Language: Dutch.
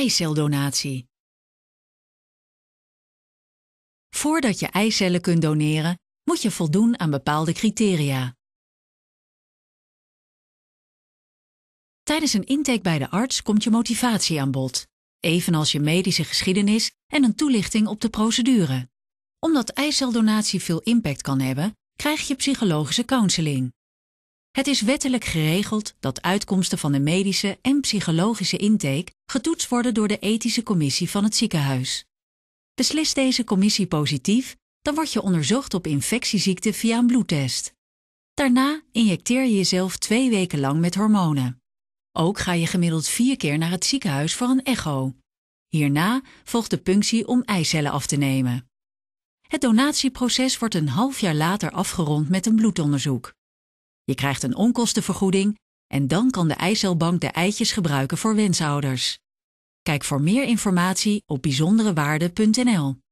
eiceldonatie. Voordat je eicellen kunt doneren, moet je voldoen aan bepaalde criteria. Tijdens een intake bij de arts komt je motivatie aan bod, evenals je medische geschiedenis en een toelichting op de procedure. Omdat eiceldonatie veel impact kan hebben, krijg je psychologische counseling. Het is wettelijk geregeld dat uitkomsten van de medische en psychologische intake getoetst worden door de ethische commissie van het ziekenhuis. Beslist deze commissie positief, dan word je onderzocht op infectieziekte via een bloedtest. Daarna injecteer je jezelf twee weken lang met hormonen. Ook ga je gemiddeld vier keer naar het ziekenhuis voor een echo. Hierna volgt de punctie om eicellen af te nemen. Het donatieproces wordt een half jaar later afgerond met een bloedonderzoek. Je krijgt een onkostenvergoeding en dan kan de eicelbank de eitjes gebruiken voor wensouders. Kijk voor meer informatie op bijzonderewaarde.nl.